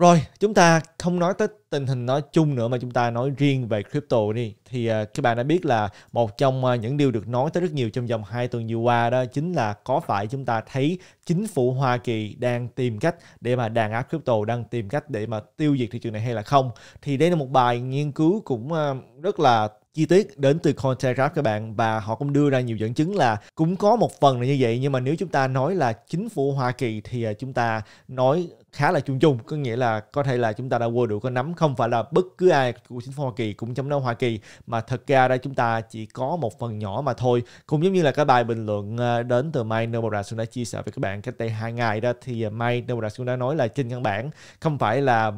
Rồi, chúng ta không nói tới tình hình nói chung nữa mà chúng ta nói riêng về crypto đi. Thì uh, các bạn đã biết là một trong uh, những điều được nói tới rất nhiều trong vòng 2 tuần vừa qua đó chính là có phải chúng ta thấy chính phủ Hoa Kỳ đang tìm cách để mà đàn áp crypto, đang tìm cách để mà tiêu diệt thị trường này hay là không. Thì đây là một bài nghiên cứu cũng uh, rất là chi tiết đến từ Cointelegraph các bạn và họ cũng đưa ra nhiều dẫn chứng là cũng có một phần là như vậy nhưng mà nếu chúng ta nói là chính phủ Hoa Kỳ thì chúng ta nói khá là chung chung có nghĩa là có thể là chúng ta đã vô được cái nắm không phải là bất cứ ai của chính phủ Hoa Kỳ cũng chống đấu Hoa Kỳ mà thật ra đây chúng ta chỉ có một phần nhỏ mà thôi cũng giống như là cái bài bình luận ờ, đến từ Mai Nomura đã chia sẻ với các bạn cách đây hai ngày đó thì ờ, Mai Nomura đã nói là trên căn bản không phải là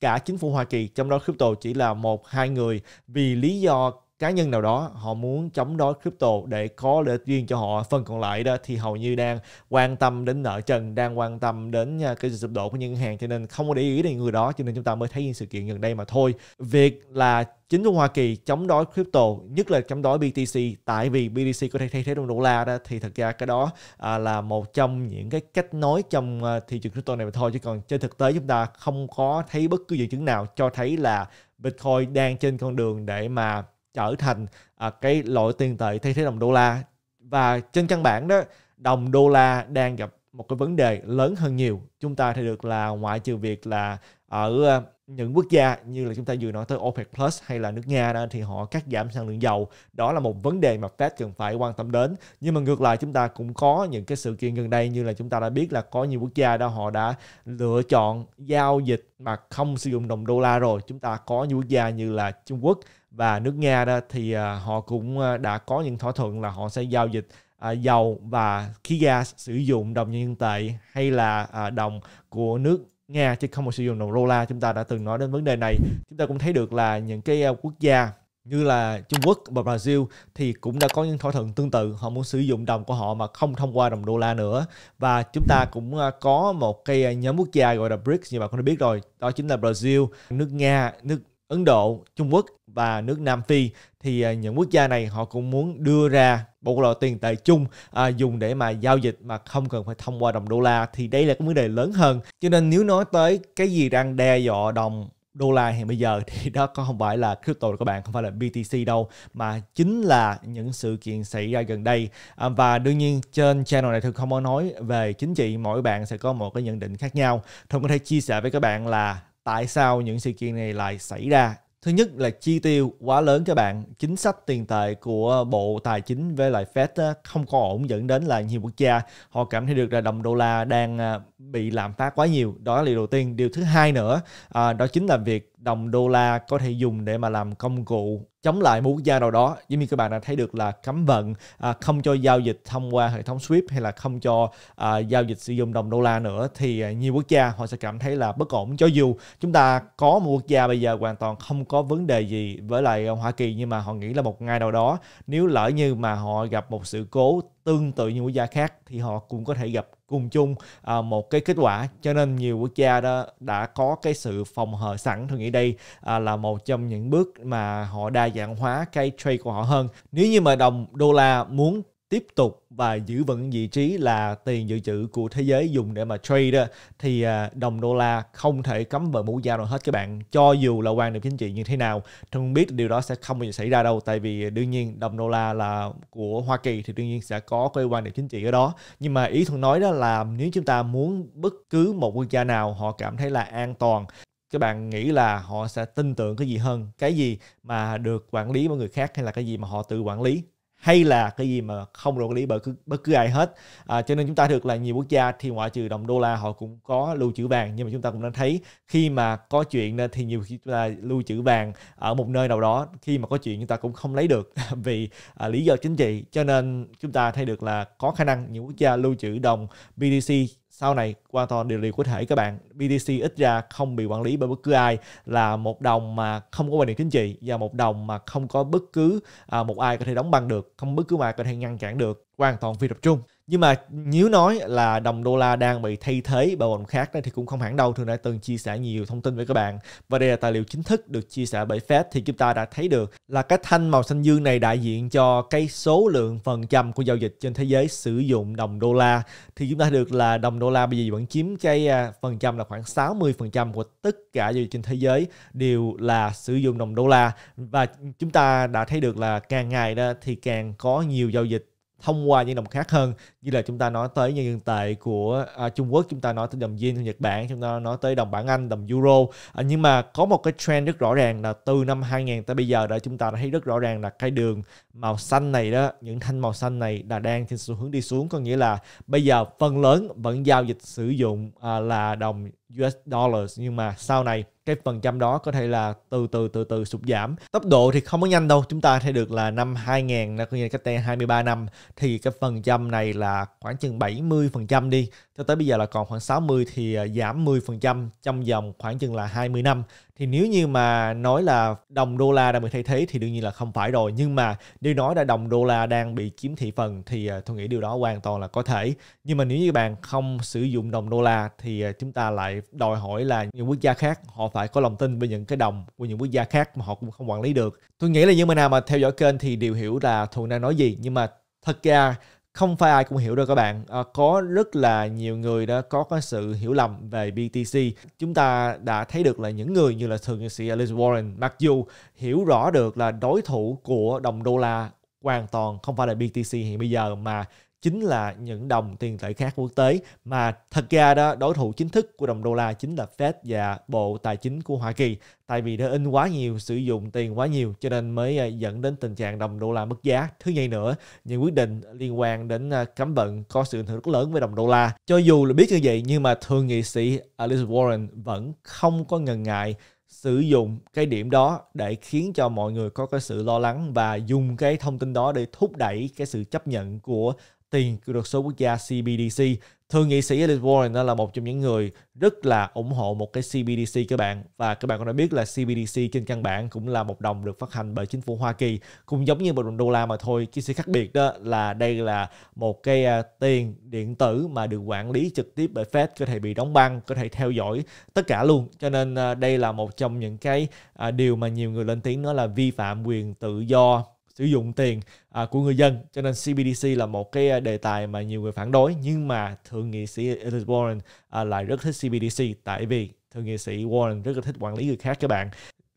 cả chính phủ Hoa Kỳ trong đó crypto chỉ là một hai người vì lý do cá nhân nào đó họ muốn chống đối crypto để có lợi ích riêng cho họ phần còn lại đó thì hầu như đang quan tâm đến nợ trần đang quan tâm đến à, cái sự sụp đổ của những ngân hàng cho nên không có để ý đến người đó cho nên chúng ta mới thấy những sự kiện gần đây mà thôi việc là chính phủ Hoa Kỳ chống đối crypto nhất là chống đối BTC tại vì BTC có thể thay thế đồng đô la đó thì thật ra cái đó à, là một trong những cái cách nói trong à, thị trường crypto này mà thôi chứ còn trên thực tế chúng ta không có thấy bất cứ dự chứng nào cho thấy là Bitcoin đang trên con đường để mà trở thành à, cái loại tiền tệ thay thế đồng đô la và trên căn bản đó đồng đô la đang gặp một cái vấn đề lớn hơn nhiều chúng ta thấy được là ngoại trừ việc là ở à, những quốc gia như là chúng ta vừa nói tới OPEC Plus hay là nước Nga đó thì họ cắt giảm sản lượng dầu đó là một vấn đề mà Fed cần phải quan tâm đến nhưng mà ngược lại chúng ta cũng có những cái sự kiện gần đây như là chúng ta đã biết là có nhiều quốc gia đó họ đã lựa chọn giao dịch mà không sử dụng đồng đô la rồi chúng ta có những quốc gia như là Trung Quốc và nước Nga đó thì à, họ cũng à, đã có những thỏa thuận là họ sẽ giao dịch à, dầu và khí gas sử dụng đồng nhân tệ hay là đồng của nước Nga chứ không sử dụng đồng đô la chúng ta đã từng nói đến vấn đề này chúng ta cũng thấy được là những cái quốc gia như là Trung Quốc và Brazil thì cũng đã có những thỏa thuận tương tự họ muốn sử dụng đồng của họ mà không thông qua đồng đô la nữa và chúng ta cũng có một cái nhóm quốc gia gọi là BRICS như bạn cũng đã biết rồi đó chính là Brazil nước Nga nước Ấn Độ, Trung Quốc và nước Nam Phi thì à, những quốc gia này họ cũng muốn đưa ra một loại tiền tệ chung à, dùng để mà giao dịch mà không cần phải thông qua đồng đô la thì đây là cái vấn đề lớn hơn. Cho nên nếu nói tới cái gì đang đe dọa đồng đô la hiện bây giờ thì đó có không phải là crypto các bạn không phải là BTC đâu mà chính là những sự kiện xảy ra gần đây à, và đương nhiên trên channel này thường không có nói về chính trị mỗi bạn sẽ có một cái nhận định khác nhau thường có thể chia sẻ với các bạn là tại sao những sự kiện này lại xảy ra. Thứ nhất là chi tiêu quá lớn các bạn. Chính sách tiền tệ của Bộ Tài chính với lại Fed không có ổn dẫn đến là nhiều quốc gia họ cảm thấy được là đồng đô la đang à, bị lạm phát quá nhiều. Đó là điều đầu tiên. Điều thứ hai nữa à, đó chính là việc đồng đô la có thể dùng để mà làm công cụ chống lại một quốc gia nào đó giống như các bạn đã thấy được là cấm vận à, không cho giao dịch thông qua hệ thống SWIFT hay là không cho à, giao dịch sử dụng đồng đô la nữa thì à, nhiều quốc gia họ sẽ cảm thấy là bất ổn cho dù chúng ta có một quốc gia bây giờ hoàn toàn không có vấn đề gì với lại Hoa Kỳ nhưng mà họ nghĩ là một ngày nào đó nếu lỡ như mà họ gặp một sự cố tương tự như quốc gia khác thì họ cũng có thể gặp cùng chung à, một cái kết quả cho nên nhiều quốc gia đó đã có cái sự phòng hờ sẵn tôi nghĩ đây à, là một trong những bước mà họ đa dạng hóa cái trade của họ hơn nếu như mà đồng đô la muốn tiếp tục và giữ vững vị trí là tiền dự trữ của thế giới dùng để mà trade thì à, đồng đô la không thể cấm vào mũ dao nào hết các bạn cho dù là quan điểm chính trị như thế nào thân biết điều đó sẽ không bao giờ xảy ra đâu tại vì đương nhiên đồng đô la là của Hoa Kỳ thì đương nhiên sẽ có cái quan điểm chính trị ở đó nhưng mà ý thuận nói đó là nếu chúng ta muốn bất cứ một quốc gia nào họ cảm thấy là an toàn các bạn nghĩ là họ sẽ tin tưởng cái gì hơn cái gì mà được quản lý bởi người khác hay là cái gì mà họ tự quản lý hay là cái gì mà không đồng lý bởi cứ, bất cứ ai hết à, cho nên chúng ta được là nhiều quốc gia thì ngoại trừ đồng đô la họ cũng có lưu trữ vàng nhưng mà chúng ta cũng đã thấy khi mà có chuyện thì nhiều khi chúng ta lưu trữ vàng ở một nơi nào đó khi mà có chuyện chúng ta cũng không lấy được vì à, lý do chính trị cho nên chúng ta thấy được là có khả năng nhiều quốc gia lưu trữ đồng BTC sau này hoàn toàn điều liệu có thể các bạn BTC ít ra không bị quản lý bởi bất cứ ai là một đồng mà không có quan điểm chính trị và một đồng mà không có bất cứ à, một ai có thể đóng băng được không bất cứ ai có thể ngăn cản được hoàn toàn phi tập trung nhưng mà nếu nói là đồng đô la đang bị thay thế bởi đồng khác thì cũng không hẳn đâu thường đã từng chia sẻ nhiều thông tin với các bạn và đây là tài liệu chính thức được chia sẻ bởi Fed thì chúng ta đã thấy được là cái thanh màu xanh dương này đại diện cho cái số lượng phần trăm của giao dịch trên thế giới sử dụng đồng đô la thì chúng ta được là đồng đô la bây giờ vẫn chiếm cái à, phần trăm là khoảng 60% của tất cả giao dịch trên thế giới đều là sử dụng đồng đô la và chúng ta đã thấy được là càng ngày đó thì càng có nhiều giao dịch thông qua những đồng khác hơn như là chúng ta nói tới nhân dân tệ của à, Trung Quốc chúng ta nói tới đồng Yen của Nhật Bản chúng ta nói tới đồng bảng Anh đồng Euro à, nhưng mà có một cái trend rất rõ ràng là từ năm 2000 tới bây giờ đã chúng ta đã thấy rất rõ ràng là cái đường màu xanh này đó những thanh màu xanh này là đang trên xu hướng đi xuống có nghĩa là bây giờ phần lớn vẫn giao dịch sử dụng à, là đồng US dollars nhưng mà sau này cái phần trăm đó có thể là từ từ từ từ sụt giảm. Tốc độ thì không có nhanh đâu, chúng ta thấy được là năm 2000 là có nghĩa là cách đây 23 năm thì cái phần trăm này là khoảng chừng 70% đi. Cho tới bây giờ là còn khoảng 60 thì à, giảm 10% trong vòng khoảng chừng là 20 năm thì nếu như mà nói là đồng đô la đang bị thay thế thì đương nhiên là không phải rồi nhưng mà nếu nói là đồng đô la đang bị chiếm thị phần thì à, tôi nghĩ điều đó hoàn toàn là có thể nhưng mà nếu như bạn không sử dụng đồng đô la thì à, chúng ta lại đòi hỏi là những quốc gia khác họ phải có lòng tin với những cái đồng của những quốc gia khác mà họ cũng không quản lý được tôi nghĩ là những người nào mà theo dõi kênh thì đều hiểu là thuận đang nói gì nhưng mà thật ra không phải ai cũng hiểu đâu các bạn à, có rất là nhiều người đã có cái sự hiểu lầm về BTC chúng ta đã thấy được là những người như là thượng nghị sĩ Elizabeth Warren mặc dù hiểu rõ được là đối thủ của đồng đô la hoàn toàn không phải là BTC hiện bây giờ mà chính là những đồng tiền tệ khác quốc tế mà thật ra đó đối thủ chính thức của đồng đô la chính là Fed và Bộ Tài chính của Hoa Kỳ tại vì đã in quá nhiều sử dụng tiền quá nhiều cho nên mới à, dẫn đến tình trạng đồng đô la mất giá thứ nhì nữa những quyết định liên quan đến à, cấm vận có sự ảnh hưởng rất lớn với đồng đô la cho dù là biết như vậy nhưng mà thượng nghị sĩ Elizabeth Warren vẫn không có ngần ngại sử dụng cái điểm đó để khiến cho mọi người có cái sự lo lắng và dùng cái thông tin đó để thúc đẩy cái sự chấp nhận của tiền được số quốc gia CBDC. Thượng nghị sĩ Elliot Warren là một trong những người rất là ủng hộ một cái CBDC các bạn và các bạn cũng đã biết là CBDC trên căn bản cũng là một đồng được phát hành bởi chính phủ Hoa Kỳ cũng giống như một đồng đô la mà thôi chỉ sự khác biệt đó là đây là một cái à, tiền điện tử mà được quản lý trực tiếp bởi Fed có thể bị đóng băng có thể theo dõi tất cả luôn cho nên à, đây là một trong những cái à, điều mà nhiều người lên tiếng nói là vi phạm quyền tự do sử dụng tiền à, của người dân cho nên CBDC là một cái à, đề tài mà nhiều người phản đối nhưng mà thượng nghị sĩ Elizabeth Warren à, lại rất thích CBDC tại vì thượng nghị sĩ Warren rất là thích quản lý người khác các bạn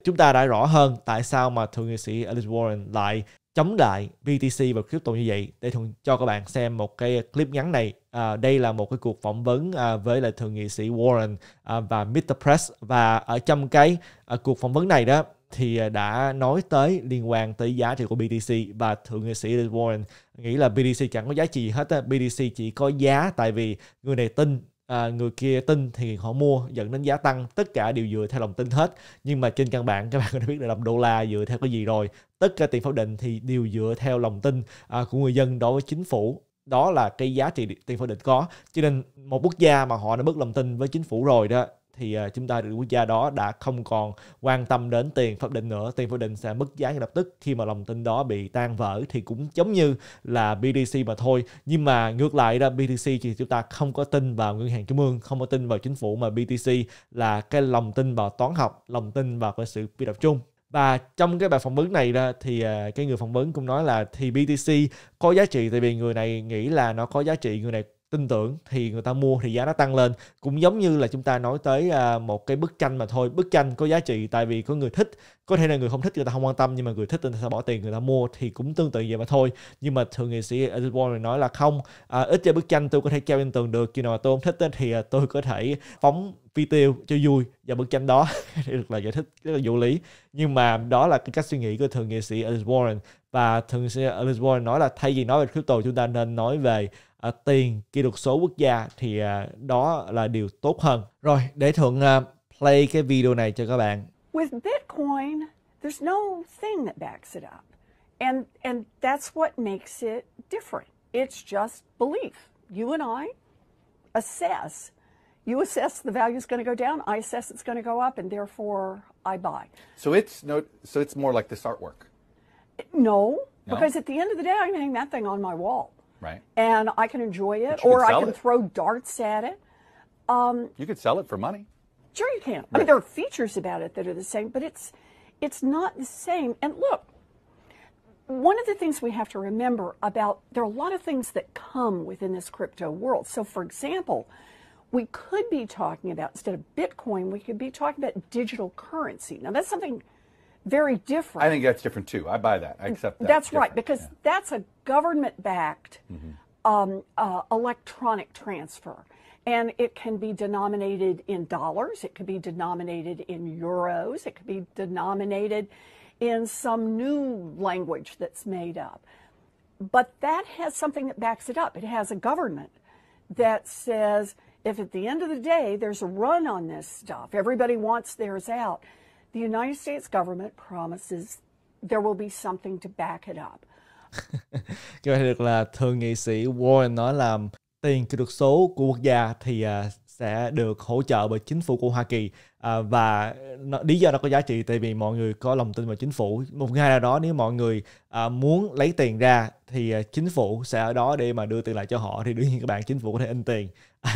chúng ta đã rõ hơn tại sao mà thượng nghị sĩ Elizabeth Warren lại chống lại BTC và crypto như vậy để thường cho các bạn xem một cái clip ngắn này à, đây là một cái cuộc phỏng vấn à, với lại thượng nghị sĩ Warren à, và Mr Press và ở trong cái à, cuộc phỏng vấn này đó thì à, đã nói tới liên quan tới giá trị của BTC và thượng nghị sĩ Warren nghĩ là BTC chẳng có giá trị hết BTC chỉ có giá tại vì người này tin À, người kia tin thì họ mua dẫn đến giá tăng tất cả đều dựa theo lòng tin hết nhưng mà trên căn bản các bạn đã biết là đồng đô la dựa theo cái gì rồi tất cả tiền pháp định thì đều dựa theo lòng tin à, của người dân đối với chính phủ đó là cái giá trị tiền pháp định có cho nên một quốc gia mà họ đã mất lòng tin với chính phủ rồi đó thì à, chúng ta quốc gia đó đã không còn quan tâm đến tiền pháp định nữa tiền pháp định sẽ mất giá ngay lập tức khi mà lòng tin đó bị tan vỡ thì cũng giống như là BDC mà thôi nhưng mà ngược lại ra BTC thì chúng ta không có tin vào ngân hàng trung ương không có tin vào chính phủ mà BTC là cái lòng tin vào toán học lòng tin vào cái sự bi tập trung và trong cái bài phỏng vấn này ra thì à, cái người phỏng vấn cũng nói là thì BTC có giá trị tại vì người này nghĩ là nó có giá trị người này tin tưởng thì người ta mua thì giá nó tăng lên cũng giống như là chúng ta nói tới à, một cái bức tranh mà thôi bức tranh có giá trị tại vì có người thích có thể là người không thích người ta không quan tâm nhưng mà người thích người ta bỏ tiền người ta mua thì cũng tương tự vậy mà thôi nhưng mà thường nghệ sĩ Edward Warren nói là không à, ít cho bức tranh tôi có thể treo lên tường được khi nào mà tôi không thích thì à, tôi có thể phóng tiêu cho vui và bức tranh đó được là giải thích rất là vô lý nhưng mà đó là cái cách suy nghĩ của thường nghệ sĩ Edward Warren và thường nghệ sĩ Edward Warren nói là thay vì nói về crypto chúng ta nên nói về uh, tiền kỷ lục số quốc gia thì uh, đó là điều tốt hơn. Rồi, để Thuận uh, play cái video này cho các bạn. With Bitcoin, there's no thing that backs it up. And and that's what makes it different. It's just belief. You and I assess you assess the value is going to go down i assess it's going to go up and therefore i buy so it's no so it's more like this artwork no, no? because at the end of the day i'm going hang that thing on my wall Right. And I can enjoy it, or I can it. throw darts at it. Um, you could sell it for money. Sure, you can. Right. I mean, there are features about it that are the same, but it's it's not the same. And look, one of the things we have to remember about there are a lot of things that come within this crypto world. So, for example, we could be talking about instead of Bitcoin, we could be talking about digital currency. Now, that's something very different. I think that's different too. I buy that. I accept that. That's different. right, because yeah. that's a government backed mm-hmm. um, uh, electronic transfer. And it can be denominated in dollars, it could be denominated in euros, it could be denominated in some new language that's made up. But that has something that backs it up. It has a government that says if at the end of the day there's a run on this stuff, everybody wants theirs out The United States government promises there will be something to back it up. Các bạn được là thượng nghị sĩ Warren nói là tiền kỹ thuật số của quốc gia thì à, sẽ được hỗ trợ bởi chính phủ của Hoa Kỳ à, và nó, lý do nó có giá trị tại vì mọi người có lòng tin vào chính phủ một ngày nào đó nếu mọi người à, muốn lấy tiền ra thì chính phủ sẽ ở đó để mà đưa tiền lại cho họ thì đương nhiên các bạn chính phủ có thể in tiền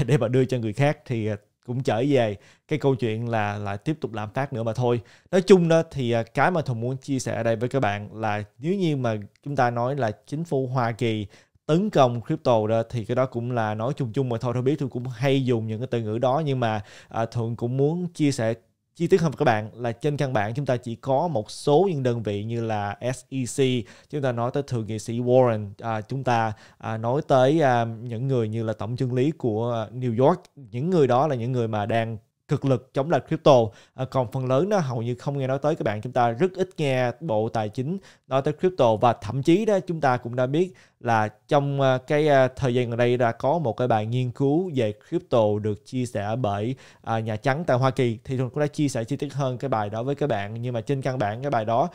để mà đưa cho người khác thì cũng trở về cái câu chuyện là lại tiếp tục làm phát nữa mà thôi nói chung đó thì à, cái mà thùng muốn chia sẻ ở đây với các bạn là nếu như mà chúng ta nói là chính phủ hoa kỳ tấn công crypto đó thì cái đó cũng là nói chung chung mà thôi tôi biết tôi cũng hay dùng những cái từ ngữ đó nhưng mà à, thường cũng muốn chia sẻ chi tiết hơn các bạn là trên căn bản chúng ta chỉ có một số những đơn vị như là SEC chúng ta nói tới thượng nghị sĩ Warren à, chúng ta à, nói tới à, những người như là tổng chương lý của New York những người đó là những người mà đang cực lực chống lại crypto à, còn phần lớn nó hầu như không nghe nói tới các bạn chúng ta rất ít nghe bộ tài chính nói tới crypto và thậm chí đó chúng ta cũng đã biết là trong ờ, cái ờ, thời gian gần đây đã có một cái bài nghiên cứu về crypto được chia sẻ bởi ờ, nhà trắng tại Hoa Kỳ thì tôi cũng đã chia sẻ chi tiết hơn cái bài đó với các bạn nhưng mà trên căn bản cái bài đó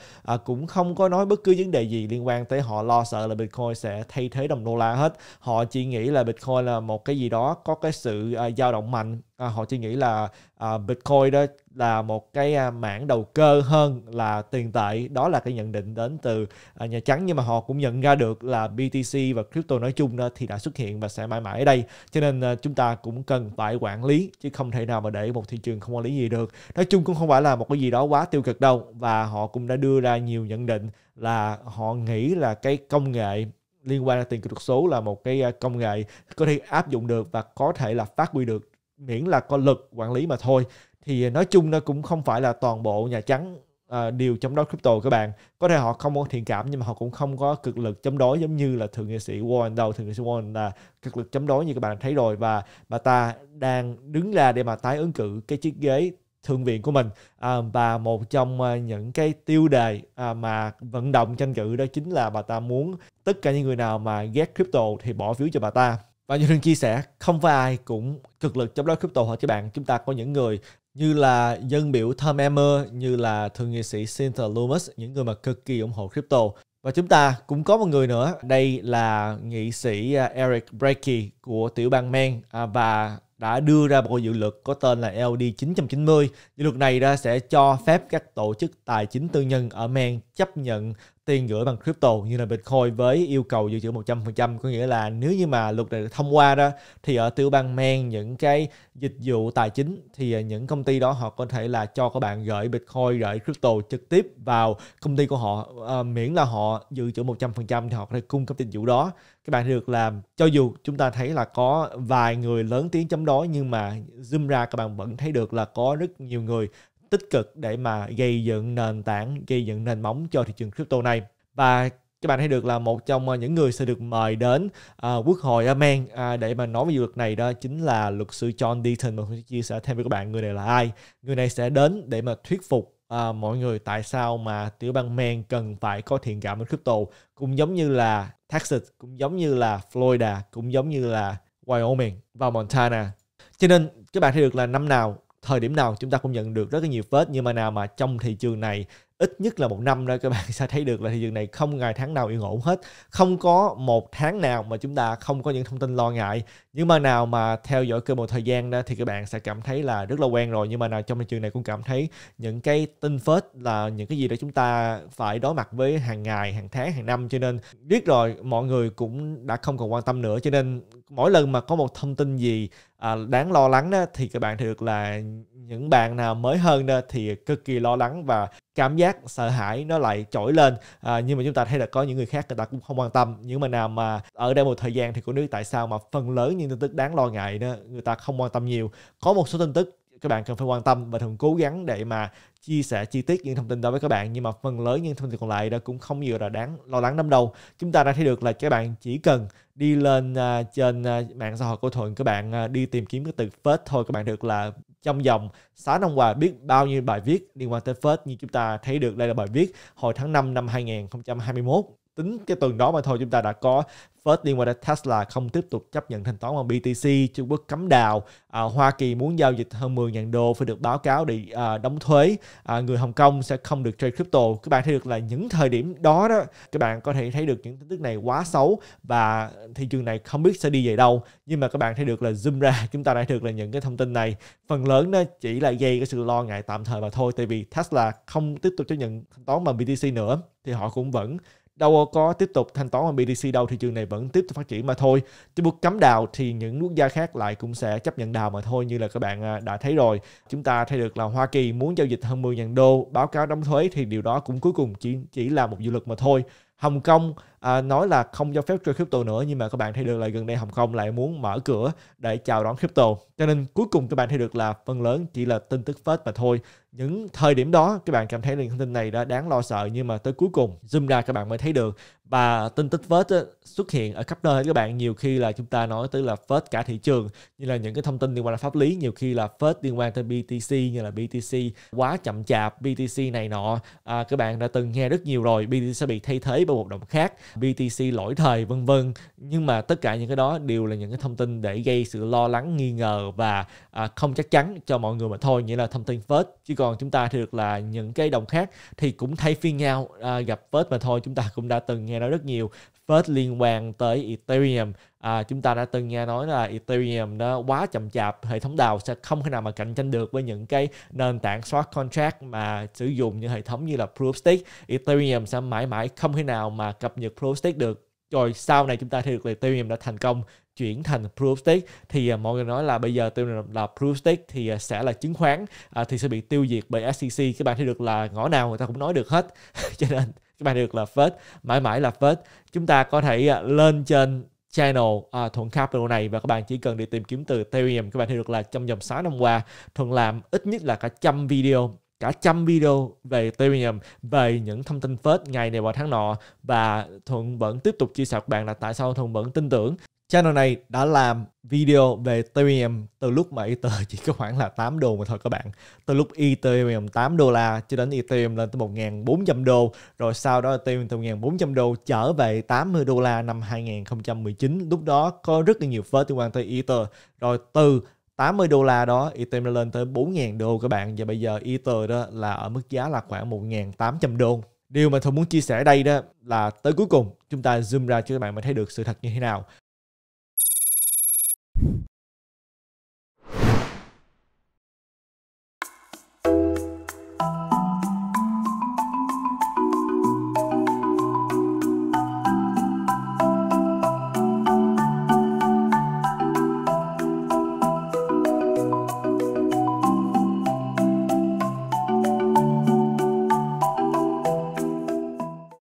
cũng không có nói bất cứ vấn đề gì liên quan tới họ lo sợ là Bitcoin sẽ thay thế đồng đô la hết họ chỉ nghĩ là Bitcoin là một cái gì đó có cái sự dao động mạnh họ chỉ nghĩ là uh, Bitcoin đó là một cái à, mảng đầu cơ hơn là tiền tệ đó là cái nhận định đến từ à, Nhà Trắng nhưng mà họ cũng nhận ra được là BTC và crypto nói chung đó thì đã xuất hiện và sẽ mãi mãi ở đây cho nên chúng ta cũng cần phải quản lý chứ không thể nào mà để một thị trường không quản lý gì được nói chung cũng không phải là một cái gì đó quá tiêu cực đâu và họ cũng đã đưa ra nhiều nhận định là họ nghĩ là cái công nghệ liên quan đến tiền kỹ thuật số là một cái công nghệ có thể áp dụng được và có thể là phát huy được miễn là có lực quản lý mà thôi thì nói chung nó cũng không phải là toàn bộ nhà trắng uh, à, điều chống đối crypto các bạn có thể họ không có thiện cảm nhưng mà họ cũng không có cực lực chống đối giống như là thượng nghị sĩ Warren đâu thượng nghị sĩ Warren là cực lực chống đối như các bạn thấy rồi và bà ta đang đứng ra để mà tái ứng cử cái chiếc ghế thượng viện của mình à, và một trong à, những cái tiêu đề à, mà vận động tranh cử đó chính là bà ta muốn tất cả những người nào mà ghét crypto thì bỏ phiếu cho bà ta và như Hương chia sẻ không phải ai cũng cực lực chống đối crypto hoặc các bạn chúng ta có những người như là dân biểu Tom Emmer như là thượng nghị sĩ Cynthia Lummis những người mà cực kỳ ủng hộ crypto và chúng ta cũng có một người nữa đây là nghị sĩ uh, Eric Bracey của tiểu bang Maine à, và đã đưa ra một dự luật có tên là LD 990. Dự luật này ra sẽ cho phép các tổ chức tài chính tư nhân ở Maine chấp nhận tiền gửi bằng crypto như là Bitcoin với yêu cầu dự trữ 100% có nghĩa là nếu như mà luật này được thông qua đó thì ở tiểu bang Maine những cái dịch vụ tài chính thì những công ty đó họ có thể là cho các bạn gửi Bitcoin gửi crypto trực tiếp vào công ty của họ à, miễn là họ dự trữ 100% thì họ có thể cung cấp dịch vụ đó các bạn được làm cho dù chúng ta thấy là có vài người lớn tiếng chống đối nhưng mà zoom ra các bạn vẫn thấy được là có rất nhiều người tích cực để mà gây dựng nền tảng, gây dựng nền móng cho thị trường crypto này. Và các bạn thấy được là một trong ờ, những người sẽ được mời đến uh, quốc hội Amen uh, à, để mà nói về luật này đó chính là luật sư John Deaton mà tôi chia sẻ thêm với các bạn người này là ai người này sẽ đến để mà thuyết phục uh, mọi người tại sao mà tiểu bang Maine cần phải có thiện cảm với crypto cũng giống như là Texas cũng giống như là Florida cũng giống như là Wyoming và Montana cho nên các bạn thấy được là năm nào thời điểm nào chúng ta cũng nhận được rất là nhiều phết nhưng mà nào mà trong thị trường này ít nhất là một năm đó các bạn sẽ thấy được là thị trường này không ngày tháng nào yên ổn hết không có một tháng nào mà chúng ta không có những thông tin lo ngại nhưng mà nào mà theo dõi cơ một thời gian đó thì các bạn sẽ cảm thấy là rất là quen rồi nhưng mà nào trong thị trường này cũng cảm thấy những cái tin phết là những cái gì đó chúng ta phải đối mặt với hàng ngày hàng tháng hàng năm cho nên biết rồi mọi người cũng đã không còn quan tâm nữa cho nên mỗi lần mà có một thông tin gì à, đáng lo lắng đó thì các bạn được là những bạn nào mới hơn đó thì cực kỳ lo lắng và cảm giác sợ hãi nó lại trỗi lên à, nhưng mà chúng ta thấy là có những người khác người ta cũng không quan tâm Nhưng mà nào mà ở đây một thời gian thì cũng biết tại sao mà phần lớn những tin tức đáng lo ngại đó người ta không quan tâm nhiều có một số tin tức các bạn cần phải quan tâm và thường cố gắng để mà chia sẻ chi tiết những thông tin đó với các bạn nhưng mà phần lớn những thông tin còn lại đó cũng không nhiều là đáng lo lắng lắm đâu chúng ta đã thấy được là các bạn chỉ cần đi lên uh, trên uh, mạng xã hội của thuận các bạn uh, đi tìm kiếm cái từ phết thôi các bạn được là trong vòng 6 năm qua biết bao nhiêu bài viết liên quan tới phết như chúng ta thấy được đây là bài viết hồi tháng 5 năm 2021 tính cái tuần đó mà thôi chúng ta đã có First liên quan đến Tesla không tiếp tục chấp nhận thanh toán bằng BTC, Trung Quốc cấm đào, à, Hoa Kỳ muốn giao dịch hơn 10.000 đô phải được báo cáo để à, đóng thuế, à, người Hồng Kông sẽ không được trade crypto. Các bạn thấy được là những thời điểm đó đó, các bạn có thể thấy được những tin tức này quá xấu và thị trường này không biết sẽ đi về đâu. Nhưng mà các bạn thấy được là zoom ra, chúng ta đã được là những cái thông tin này phần lớn nó chỉ là gây cái sự lo ngại tạm thời mà thôi, tại vì Tesla không tiếp tục chấp nhận thanh toán bằng BTC nữa thì họ cũng vẫn đâu có tiếp tục thanh toán bằng BTC đâu thị trường này vẫn tiếp tục phát triển mà thôi Trung Quốc cấm đào thì những quốc gia khác lại cũng sẽ chấp nhận đào mà thôi như là các bạn à, đã thấy rồi chúng ta thấy được là Hoa Kỳ muốn giao dịch hơn 10.000 đô báo cáo đóng thuế thì điều đó cũng cuối cùng chỉ chỉ là một dự luật mà thôi Hồng Kông à, nói là không cho phép chơi crypto nữa nhưng mà các bạn thấy được là gần đây Hồng Kông lại muốn mở cửa để chào đón crypto cho nên cuối cùng các bạn thấy được là phần lớn chỉ là tin tức phết mà thôi những thời điểm đó các bạn cảm thấy là thông tin này đã đáng lo sợ nhưng mà tới cuối cùng zoom ra các bạn mới thấy được và tin tức vết xuất hiện ở khắp nơi các bạn nhiều khi là chúng ta nói tới là vết cả thị trường như là những cái thông tin liên quan đến pháp lý nhiều khi là vết liên quan tới BTC như là BTC quá chậm chạp BTC này nọ à, các bạn đã từng nghe rất nhiều rồi BTC sẽ bị thay thế bởi một đồng khác BTC lỗi thời vân vân nhưng mà tất cả những cái đó đều là những cái thông tin để gây sự lo lắng nghi ngờ và à, không chắc chắn cho mọi người mà thôi nghĩa là thông tin phết chứ còn chúng ta thực là những cái đồng khác thì cũng thay phiên nhau à, gặp phết mà thôi chúng ta cũng đã từng nghe nói rất nhiều phết liên quan tới Ethereum à, chúng ta đã từng nghe nói là Ethereum nó quá chậm chạp hệ thống đào sẽ không thể nào mà cạnh tranh được với những cái nền tảng smart contract mà sử dụng những hệ thống như là Proof of Stake Ethereum sẽ mãi mãi không thể nào mà cập nhật Proof of Stake được rồi sau này chúng ta thấy được là Ethereum đã thành công chuyển thành Proof of Stake thì à, mọi người nói là bây giờ tiêu là Stake thì à, sẽ là chứng khoán à, thì sẽ bị tiêu diệt bởi SEC các bạn thấy được là ngõ nào người ta cũng nói được hết cho nên các bạn được là Fed mãi mãi là Fed chúng ta có thể à, lên trên channel à, Thuận Capital này và các bạn chỉ cần đi tìm kiếm từ Ethereum các bạn thấy được là trong vòng 6 năm qua Thuận làm ít nhất là cả trăm video cả trăm video về Ethereum, về những thông tin phết ngày này vào tháng nọ và Thuận vẫn tiếp tục chia sẻ với bạn là tại sao Thuận vẫn tin tưởng channel này đã làm video về Ethereum từ lúc mà Ether chỉ có khoảng là 8 đô mà thôi các bạn. Từ lúc Ethereum 8 đô la cho đến Ethereum lên tới 1.400 đô, rồi sau đó Ethereum từ 1.400 đô trở về 80 đô la năm 2019. Lúc đó có rất là nhiều phớt liên quan tới Ether. Rồi từ 80 đô la đó Ethereum lên tới 4.000 đô các bạn và bây giờ Ether đó là ở mức giá là khoảng 1.800 đô Điều mà tôi muốn chia sẻ đây đó là tới cuối cùng chúng ta zoom ra cho các bạn mới thấy được sự thật như thế nào.